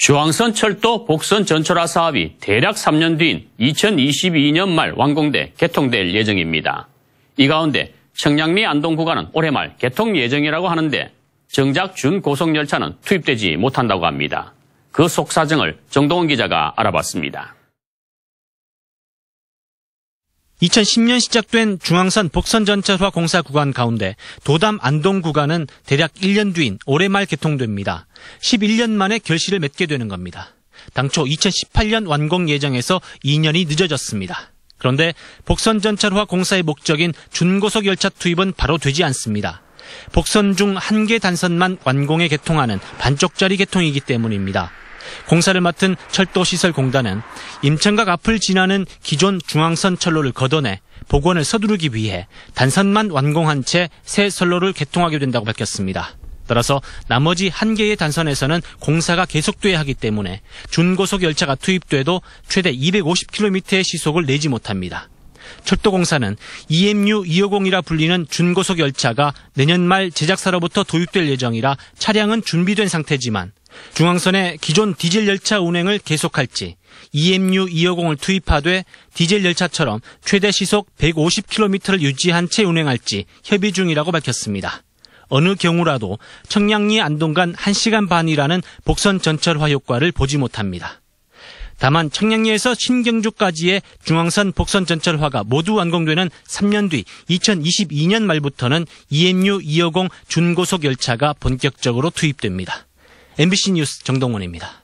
주황선 철도 복선 전철화 사업이 대략 3년 뒤인 2022년 말 완공돼 개통될 예정입니다. 이 가운데 청량리 안동 구간은 올해 말 개통 예정이라고 하는데 정작 준 고속열차는 투입되지 못한다고 합니다. 그 속사정을 정동원 기자가 알아봤습니다. 2010년 시작된 중앙선 복선전철화 공사 구간 가운데 도담 안동 구간은 대략 1년 뒤인 올해 말 개통됩니다. 11년 만에 결실을 맺게 되는 겁니다. 당초 2018년 완공 예정에서 2년이 늦어졌습니다. 그런데 복선전철화 공사의 목적인 준고속 열차 투입은 바로 되지 않습니다. 복선 중 한 개 단선만 완공에 개통하는 반쪽짜리 개통이기 때문입니다. 공사를 맡은 철도시설공단은 임창각 앞을 지나는 기존 중앙선 철로를 걷어내 복원을 서두르기 위해 단선만 완공한 채 새 선로를 개통하게 된다고 밝혔습니다. 따라서 나머지 한 개의 단선에서는 공사가 계속돼야 하기 때문에 준고속 열차가 투입돼도 최대 250km의 시속을 내지 못합니다. 철도공사는 EMU 250이라 불리는 준고속 열차가 내년 말 제작사로부터 도입될 예정이라 차량은 준비된 상태지만 중앙선의 기존 디젤 열차 운행을 계속할지 EMU 250을 투입하되 디젤 열차처럼 최대 시속 150km를 유지한 채 운행할지 협의 중이라고 밝혔습니다. 어느 경우라도 청량리 안동 간 1시간 반이라는 복선 전철화 효과를 보지 못합니다. 다만 청량리에서 신경주까지의 중앙선 복선 전철화가 모두 완공되는 3년 뒤 2022년 말부터는 EMU 250 준고속 열차가 본격적으로 투입됩니다. MBC 뉴스 정동원입니다.